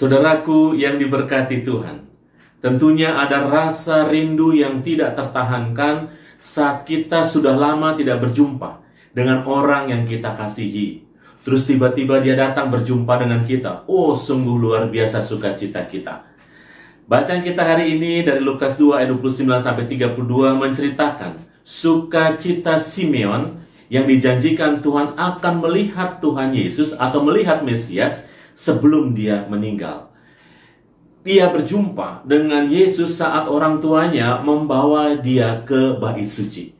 Saudaraku yang diberkati Tuhan, tentunya ada rasa rindu yang tidak tertahankan saat kita sudah lama tidak berjumpa dengan orang yang kita kasihi. Terus tiba-tiba dia datang berjumpa dengan kita. Oh, sungguh luar biasa sukacita kita. Bacaan kita hari ini dari Lukas 2 ayat 29 sampai 32 menceritakan sukacita Simeon yang dijanjikan Tuhan akan melihat Tuhan Yesus atau melihat Mesias sebelum dia meninggal. ia berjumpa dengan Yesus saat orang tuanya membawa dia ke bait suci.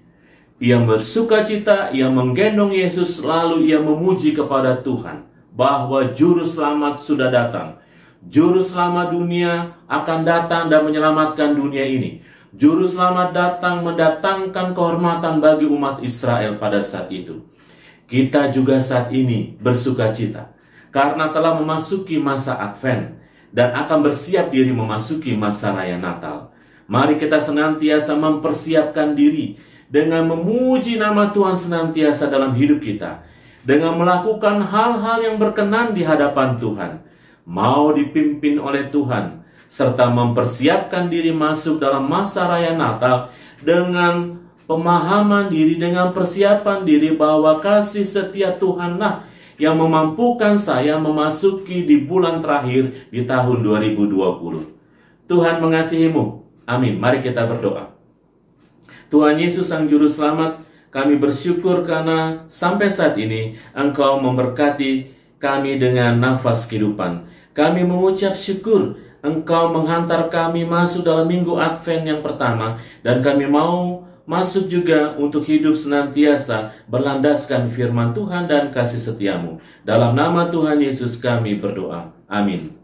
Ia bersuka cita, ia menggendong Yesus, lalu ia memuji kepada Tuhan bahwa Juru Selamat sudah datang. Juru Selamat dunia akan datang dan menyelamatkan dunia ini. Juru Selamat datang mendatangkan kehormatan bagi umat Israel pada saat itu. Kita juga saat ini bersuka cita karena telah memasuki masa Advent dan akan bersiap diri memasuki masa raya Natal. Mari kita senantiasa mempersiapkan diri dengan memuji nama Tuhan senantiasa dalam hidup kita, dengan melakukan hal-hal yang berkenan di hadapan Tuhan, mau dipimpin oleh Tuhan, serta mempersiapkan diri masuk dalam masa raya Natal dengan pemahaman diri, dengan persiapan diri bahwa kasih setia Tuhanlah yang memampukan saya memasuki di bulan terakhir di tahun 2020. Tuhan mengasihimu. Amin. Mari kita berdoa. Tuhan Yesus Sang Juru Selamat, kami bersyukur karena sampai saat ini Engkau memberkati kami dengan nafas kehidupan. Kami mengucap syukur Engkau menghantar kami masuk dalam minggu Advent yang pertama dan kami mau masuk juga untuk hidup senantiasa berlandaskan firman Tuhan dan kasih setiamu. Dalam nama Tuhan Yesus kami berdoa. Amin.